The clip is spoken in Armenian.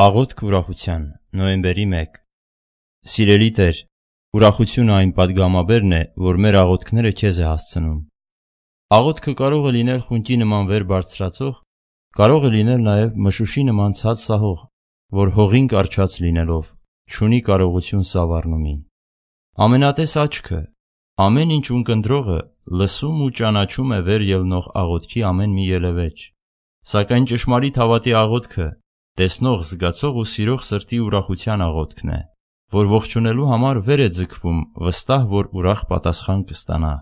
Աղոթք ուրախության, նոյեմբերի 1 Սիրելի Տեր, ուրախությունը այն падգամաբերն է, որ մեր աղոթքները քեզ է հասցնում։ Աղոթքը կարող է լինել խունտի նման վեր բարձրացող, կարող է լինել նաև մշուշի նման ցած սահող, որ հողին կարճած լինելով չունի կարողություն սավառնումի։ Ամենատես աչքը, ամեն ինչ ունկնդրողը լսում ու ճանաչում է վեր ելնող աղոթքի ամեն մի ելևէջ։ Սակայն ճշմարիտ հավատի աղոթքը տեսնող, զգացող ու սիրող սրտի ուրախության աղոթքն է, որ ողջունելու համար վեր է ձգվում, վստահ, որ ուրախ պատասխան կստանա։